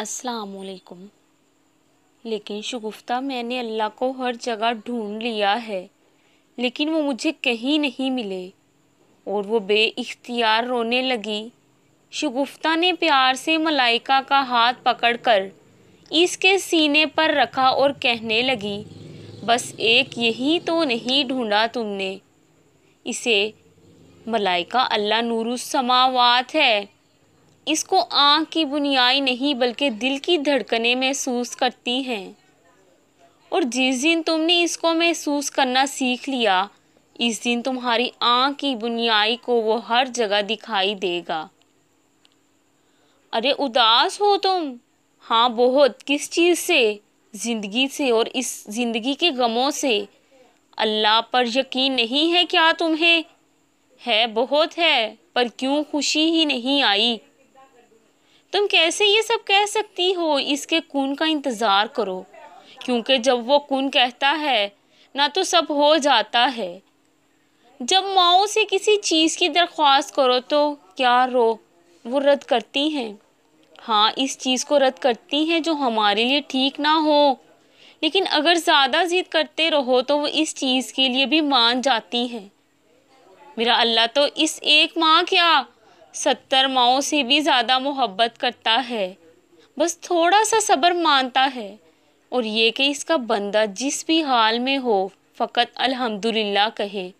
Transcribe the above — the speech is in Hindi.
असलकुम लेकिन शगुफ्ता मैंने अल्लाह को हर जगह ढूंढ लिया है लेकिन वो मुझे कहीं नहीं मिले और वो बेख्तियार रोने लगी शगुफ्ता ने प्यार से मलाइका का हाथ पकड़कर इसके सीने पर रखा और कहने लगी बस एक यही तो नहीं ढूंढा तुमने इसे मलाइका अल्लाह नूरुसमावात है इसको आँख की बुनियाई नहीं बल्कि दिल की धड़कने महसूस करती हैं और जिस दिन तुमने इसको महसूस करना सीख लिया इस दिन तुम्हारी आँख की बुनियाई को वो हर जगह दिखाई देगा अरे उदास हो तुम हाँ बहुत किस चीज़ से ज़िंदगी से और इस ज़िंदगी के गमों से अल्लाह पर यकीन नहीं है क्या तुम्हें है बहुत है पर क्यों खुशी ही नहीं आई तुम कैसे ये सब कह सकती हो इसके खून का इंतज़ार करो क्योंकि जब वो खून कहता है ना तो सब हो जाता है जब माओ से किसी चीज़ की दरख्वास्त करो तो क्या रो वो रद्द करती हैं हाँ इस चीज़ को रद्द करती हैं जो हमारे लिए ठीक ना हो लेकिन अगर ज़्यादा ज़िद करते रहो तो वो इस चीज़ के लिए भी मान जाती हैं मेरा अल्लाह तो इस एक माँ क्या सत्तर माओ से भी ज़्यादा मोहब्बत करता है बस थोड़ा सा सब्र मानता है और ये कि इसका बंदा जिस भी हाल में हो फ़कत अल्हम्दुलिल्लाह कहे